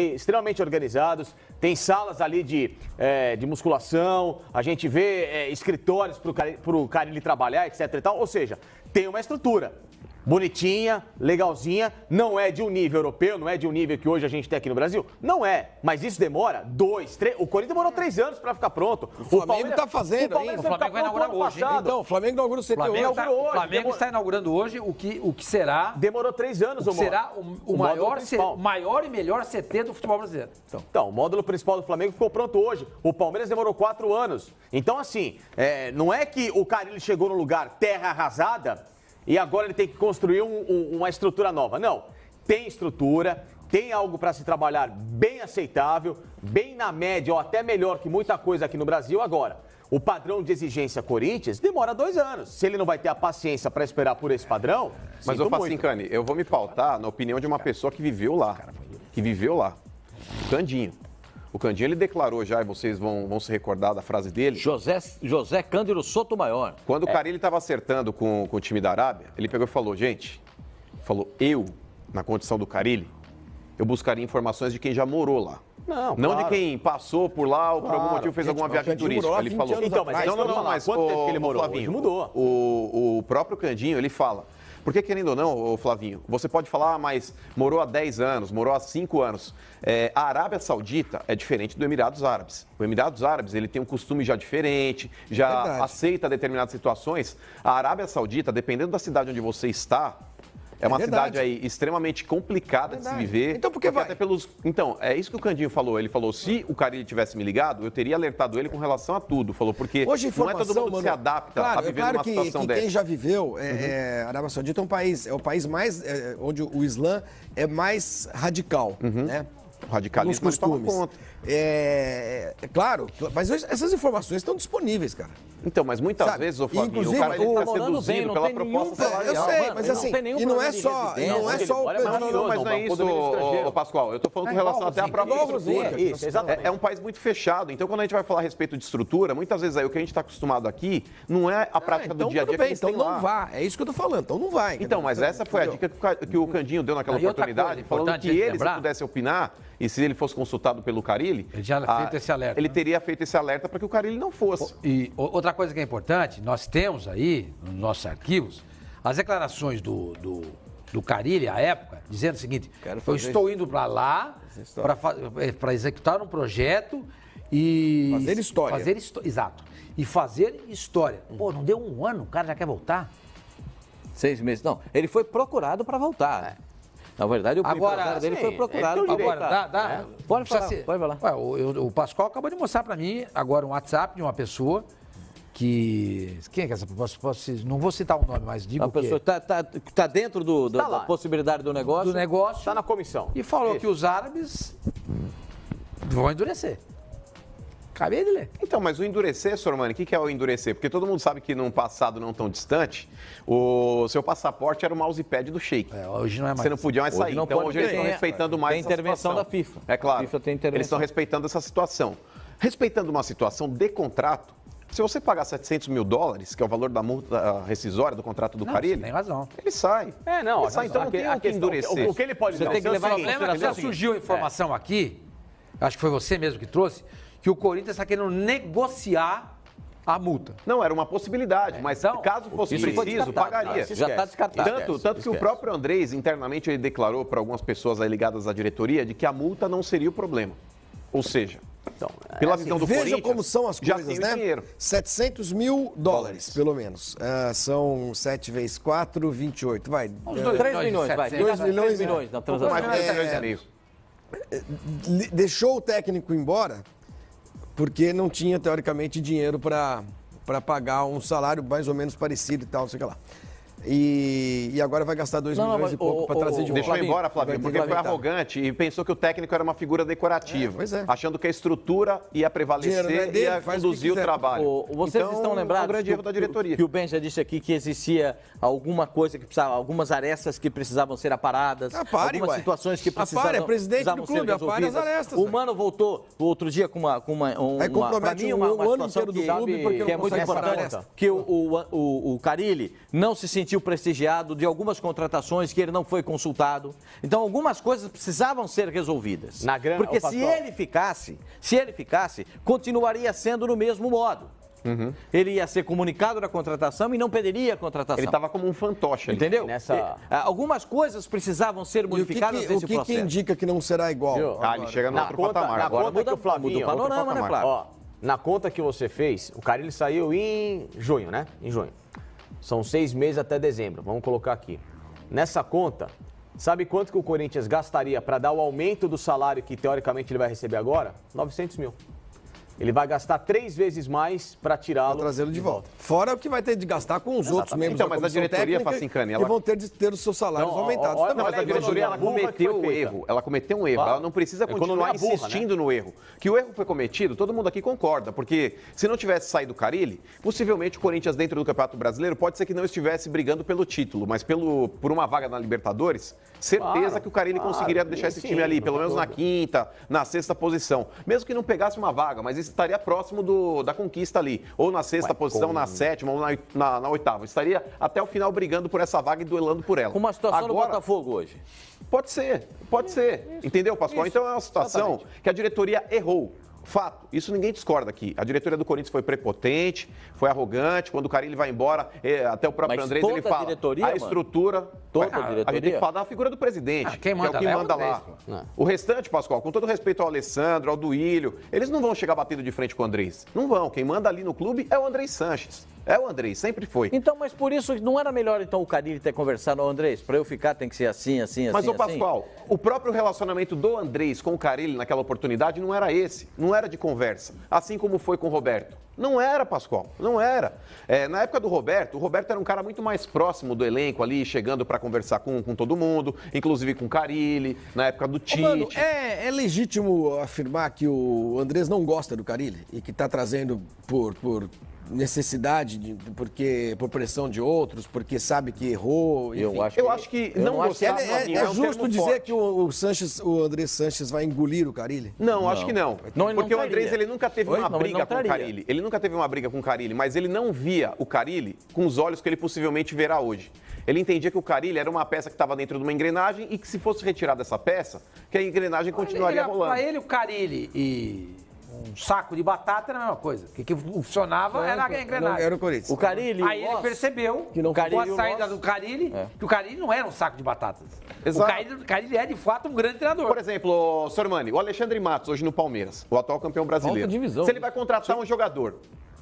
extremamente organizados, tem salas ali de, é, de musculação, a gente vê é, escritórios para o cara, trabalhar, etc. E tal. Ou seja, tem uma estrutura bonitinha, legalzinha, não é de um nível europeu, não é de um nível que hoje a gente tem aqui no Brasil? Não é, mas isso demora dois, três. O Corinthians demorou três anos para ficar pronto. O, o Flamengo está fazendo, o Palmeiras hein? O tá Flamengo vai inaugurar hoje. Passado. Então, o Flamengo inaugura o CT Flamengo hoje. Tá, hoje. O Flamengo demor... está inaugurando hoje o que, o que será. Demorou três anos, o Será o, o maior, maior e melhor CT do futebol brasileiro. Então. então. o módulo principal do Flamengo ficou pronto hoje. O Palmeiras demorou quatro anos. Então, assim, é, não é que o Carille chegou no lugar terra arrasada e agora ele tem que construir um, um, uma estrutura nova. Não, tem estrutura, tem algo para se trabalhar bem aceitável, bem na média ou até melhor que muita coisa aqui no Brasil agora. O padrão de exigência Corinthians demora dois anos. Se ele não vai ter a paciência para esperar por esse padrão, mas eu faço assim, eu vou me pautar na opinião de uma pessoa que viveu lá, que viveu lá, Candinho. O Candinho ele declarou já, e vocês vão, vão se recordar da frase dele. José, José Cândido Soto Maior. Quando é. o Carilli estava acertando com, com o time da Arábia, ele pegou e falou, gente, falou, eu, na condição do Carilli, eu buscaria informações de quem já morou lá. Não, não claro. de quem passou por lá ou por claro. algum motivo fez gente, alguma viagem turística. Ele falou. Então, mas não, não, não, mas quanto o, tempo ele morou? Flavinho, mudou. O, o próprio Candinho, ele fala: porque, querendo ou não, Flavinho, você pode falar, ah, mas morou há 10 anos, morou há 5 anos. É, a Arábia Saudita é diferente do Emirados Árabes. O Emirados Árabes ele tem um costume já diferente, já aceita determinadas situações. A Arábia Saudita, dependendo da cidade onde você está, é uma é verdade. cidade aí extremamente complicada é de se viver. Então por que vai? Até pelos... Então, é isso que o Candinho falou. Ele falou, se o Carilli tivesse me ligado, eu teria alertado ele com relação a tudo. Falou, porque Hoje, não é todo mundo mano, que se adapta claro, a é viver claro uma que, situação que dessa. quem já viveu, é, uhum. é, Arábia Saudita é um país, é o país mais, é, onde o Islã é mais radical, uhum. né? radicalismo nos costumes. É, é, claro, mas essas informações estão disponíveis, cara. Então, mas muitas Sabe? vezes, ô Fabinho, Inclusive, o cara está tá seduzido pela proposta salarial. Eu sei, mas assim, não e não é só, não é só o... Não, não, não, mas não é isso, O Pascoal. Eu estou falando com relação até à própria estrutura. Isso, exatamente. É, é um país muito fechado, então quando a gente vai falar a respeito de estrutura, muitas vezes aí o que a gente está acostumado aqui não é a ah, prática do então dia a dia que Então não vá, é isso que eu estou falando, então não vai. Então, mas essa foi a dica que o Candinho deu naquela oportunidade, falando que eles pudessem opinar e se ele fosse consultado pelo Carilli. Ele já a, feito esse alerta. Ele né? teria feito esse alerta para que o Carilli não fosse. E outra coisa que é importante, nós temos aí, nos nossos arquivos, as declarações do, do, do Carilli à época, dizendo o seguinte: eu estou isso. indo para lá para eh, executar um projeto e. Fazer história. Fazer história. Exato. E fazer história. Hum. Pô, não deu um ano, o cara já quer voltar? Seis meses. Não, ele foi procurado para voltar. É. Na verdade, o agora, dele foi é procurado. agora, dá, dá, é. pode, falar, ser... pode falar. Ué, o, o Pascoal acabou de mostrar para mim agora um WhatsApp de uma pessoa que. Quem é que é essa posso, posso, Não vou citar o nome, mas digo. Uma pessoa está tá, tá dentro do, tá da, da, possibilidade do negócio. Do negócio. Está na comissão. E falou Isso. que os árabes vão endurecer cabe a ele. Então, mas o endurecer, Sormani, o que, é o endurecer? Porque todo mundo sabe que num passado não tão distante, o seu passaporte era o mousepad do Sheik. É, hoje não é mais. Você não assim. podia mais sair. então, hoje ter, eles estão é, respeitando mais tem essa intervenção situação. da FIFA. É claro. FIFA eles estão respeitando essa situação. Respeitando uma situação de contrato, se você pagar 700 mil dólares, que é o valor da multa rescisória do contrato do não, tem razão. ele sai. É, não. Ele sai, então não tem que endurecer. O, que ele pode você não, tem que é levar em consideração. Já surgiu a informação é. aqui, acho que foi você mesmo que trouxe, que o Corinthians está querendo negociar a multa. Não, era uma possibilidade, é. mas então, caso fosse preciso, pagaria. já está descartado. Tanto, tanto esquece. que o próprio Andrés, internamente, ele declarou para algumas pessoas ligadas à diretoria de que a multa não seria o problema. Ou seja, então, é pela é assim, visão do veja como são as coisas, né? Dinheiro. 700 mil dólares, pelo menos. Uh, são 7 vezes 4, 28. Vai. Uns 2 uh, milhões, vai. 2 milhões, milhões na transação. Mais de 3 milhões e meio. É, deixou o técnico embora porque não tinha, teoricamente, dinheiro para pagar um salário mais ou menos parecido e tal, sei lá. E, e, agora vai gastar 2 milhões mas, e pouco para trazer de volta. Deixou embora, Flavinho, porque foi tá. arrogante e pensou que o técnico era uma figura decorativa. É, é. Achando que a estrutura ia prevalecer é dele, e ia conduzir o, trabalho. O, vocês então, estão é lembrados um grande erro da diretoria. que o Ben já disse aqui que existia alguma coisa que precisava, algumas arestas que precisavam ser aparadas, Apare, ah, algumas ué. situações que ah, é precisavam, Apare, é presidente precisavam do clube, ser resolvidas. as arestas, o Mano voltou outro dia com uma, com uma, um, uma um ano uma, uma do clube que é muito importante, que o, o, o Carilli não se sentiu sentiu prestigiado de algumas contratações que ele não foi consultado. Então, algumas coisas precisavam ser resolvidas. Na grana, Porque se ele ficasse, se ele ficasse, continuaria sendo no mesmo modo. Uhum. Ele ia ser comunicado da contratação e não perderia a contratação. Ele estava como um fantoche. Ali, Entendeu? Nessa... É, é, algumas coisas precisavam ser modificadas e o que, nesse o que processo. O que indica que não será igual? Ah, ele chega no na outro conta, patamar. Na agora conta muda, que o Flavinho, muda o panorama, né, Flávio? Ó, na conta que você fez, o cara saiu em junho, né? Em junho. São seis meses até dezembro. Vamos colocar aqui. Nessa conta, sabe quanto que o Corinthians gastaria para dar o aumento do salário que teoricamente ele vai receber agora? 900 mil. Ele vai gastar três vezes mais para tirá-lo. Trazê-lo de volta. Fora o que vai ter de gastar com os Exatamente. outros membros então, da mas a diretoria Cane, assim, ela... que vão ter de ter os seus salários não, aumentados também. Não, mas a diretoria ela cometeu é um erro. Ela cometeu um erro. Ela não precisa continuar burra, né? insistindo né? no erro. Que o erro foi cometido, todo mundo aqui concorda, porque se não tivesse saído o Carilli, possivelmente o Corinthians dentro do Campeonato Brasileiro pode ser que não estivesse brigando pelo título, mas pelo por uma vaga na Libertadores, certeza claro, que o Carilli claro, conseguiria deixar esse time ali, pelo menos na quinta, na sexta posição. Mesmo que não pegasse uma vaga, mas esse estaria próximo do, da conquista ali. Ou na sexta posição, como? na sétima, ou na, na, na, oitava. Estaria até o final brigando por essa vaga e duelando por ela. Uma situação Agora, no Botafogo hoje. Pode ser, pode ser. Isso, Entendeu, Pascoal? Isso, então é uma situação exatamente. que a diretoria errou. Fato, isso ninguém discorda aqui. A diretoria do Corinthians foi prepotente, foi arrogante. Quando o Carilli vai embora, é, até o próprio Mas Andrés ele fala. A, diretoria, a estrutura. Mano, toda a diretoria. A gente tem que falar da figura do presidente. Ah, quem manda, que é o que é manda lá. O restante, Pascoal, com todo respeito ao Alessandro, ao Duílio, eles não vão chegar batendo de frente com o Andrés. Não vão. Quem manda ali no clube é o Andrés Sanches. É o Andrés, sempre foi. Então, mas por isso não era melhor então o Carilli ter conversado ao Andrés? Para eu ficar tem que ser assim, assim, mas, assim. Mas assim? o Pascoal, assim? o próprio relacionamento do Andrés com o Carilli naquela oportunidade não era esse, não era de conversa, assim como foi com o Roberto. Não era, Pascoal, não era. É, na época do Roberto, o Roberto era um cara muito mais próximo do elenco ali, chegando para conversar com, com todo mundo, inclusive com o Carilli, na época do Tite. mano, é, é, legítimo afirmar que o Andrés não gosta do Carilli e que está trazendo por, por necessidade, de, porque por pressão de outros, porque sabe que errou. Enfim. Eu, acho que, eu acho que não, não acho que é, é, é, é, justo dizer forte. que o, o, Sanches, o André Sanches vai engolir o Carilli? Não, não. acho que não. não porque não o Andrés ele nunca teve Oi? uma briga com o Carilli. Ele nunca teve uma briga com o Carilli, mas ele não via o Carilli com os olhos que ele possivelmente verá hoje. Ele entendia que o Carilli era uma peça que estava dentro de uma engrenagem e que se fosse retirada essa peça, que a engrenagem continuaria ele, rolando. Para ele, o Carilli e um saco de batata era a mesma coisa. O que, que funcionava não, era a engrenagem. Não, era o Corinthians. O Carilli. Aí ele percebeu, que não, com a saída do Carilli, é. que o Carilli não era um saco de batatas. Exato. O Carilli, Carilli, é, de fato, um grande treinador. Por exemplo, Sormani, o Alexandre Matos, hoje no Palmeiras, o atual campeão brasileiro. divisão. Se ele vai né? contratar um jogador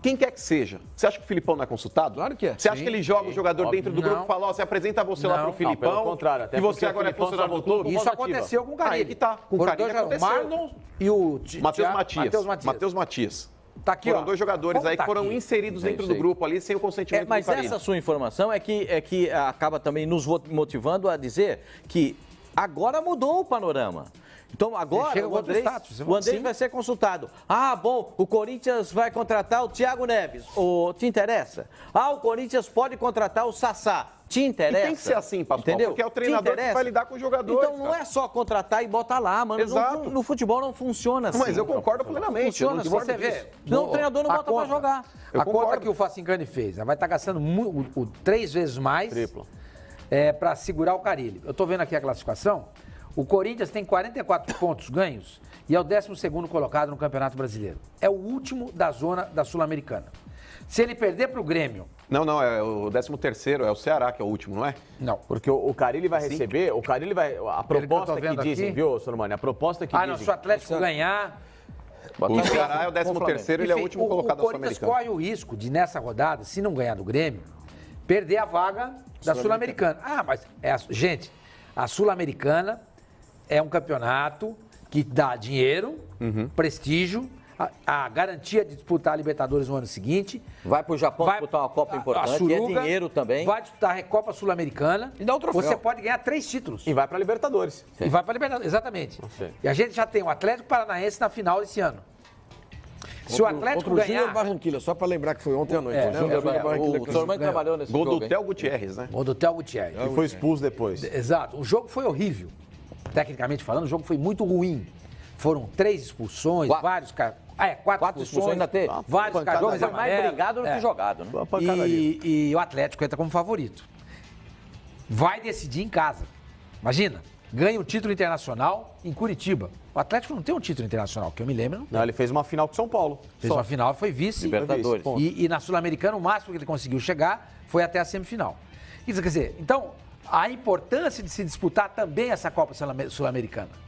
quem quer que seja. Você acha que o Filipão não é consultado? Claro que é. Você acha sim, que ele joga sim, o jogador óbvio, dentro do não. grupo e fala, ó, você apresenta você não, lá pro Filipão. Não, pelo contrário, até que você agora é funcionário do clube. Isso aconteceu com o Carilho. Aí que tá. Com o Já aconteceu. Marlon e o Matheus Matias. Matheus Matias. Tá aqui, foram ó. dois jogadores Como aí que tá foram aqui? inseridos é dentro do grupo ali sem o consentimento é, mas do Mas essa sua informação é que, é que acaba também nos motivando a dizer que agora mudou o panorama. Então agora o Andrés, status, o Andrés vai ser consultado. Ah, bom, o Corinthians vai contratar o Thiago Neves. O, te interessa? Ah, o Corinthians pode contratar o Sassá. Te interessa? E tem que ser assim, Pascoal, entendeu? porque é o treinador que vai lidar com o jogador. Então não é só contratar e botar lá, mano. Exato. No, no futebol não funciona assim. Mas eu concordo plenamente. Funciona, eu você vê. Não, o treinador não bota conta, pra jogar. Eu a concordo. conta que o Facincani fez, né? vai estar tá gastando muito, o, o, três vezes mais. Triplo. É, para segurar o Carilli. Eu estou vendo aqui a classificação. O Corinthians tem 44 pontos ganhos e é o 12 colocado no Campeonato Brasileiro. É o último da zona da Sul-Americana. Se ele perder para o Grêmio... Não, não, é o 13 terceiro é o Ceará que é o último, não é? Não. Porque o, Carilli vai Sim. receber, o Carilli vai... A proposta que, que dizem, aqui... viu, Sonomani? A proposta que ah, dizem... Ah, não, se o Atlético o ganhar... O Ceará é o 13 terceiro, ele é o último o, colocado o da Corinthians corre o risco de, nessa rodada, se não ganhar do Grêmio, perder a vaga da Sul-Americana. Sul ah, mas, é a, gente, a Sul-Americana é um campeonato que dá dinheiro, uhum. prestígio, a, a, garantia de disputar a Libertadores no ano seguinte. Vai para o Japão vai, disputar uma Copa importante, a Suruga, e é dinheiro também. Vai disputar a Copa Sul-Americana. E dá um troféu. Você pode ganhar três títulos. E vai para a Libertadores. Sim. E vai para a Libertadores, exatamente. Sim. E a gente já tem o Atlético Paranaense na final esse ano. Se outro, o Atlético ganhar... Júnior Barranquilla, só para lembrar que foi ontem à noite. É, né? Júnior Barranquilla. O trabalhou nesse gol jogo. Gol do Theo Gutierrez, né? Gol do Theo Gutierrez. E foi expulso depois. Exato. O jogo foi horrível tecnicamente falando, o jogo foi muito ruim. Foram três expulsões, vários carros, Ah, é, quatro, quatro expulsões, ainda teve vários Mas é mais brigado do que é. jogado, né? E, e, o Atlético entra como favorito. Vai decidir em casa. Imagina, ganha um título internacional em Curitiba. O Atlético não tem um título internacional, que eu me lembro. Não, não ele fez uma final com São Paulo. Fez só. uma final, foi vice. Libertadores. E, e na Sul-Americana, o máximo que ele conseguiu chegar foi até a semifinal. Isso, quer dizer, então, a importância de se disputar também essa Copa Sul-Americana.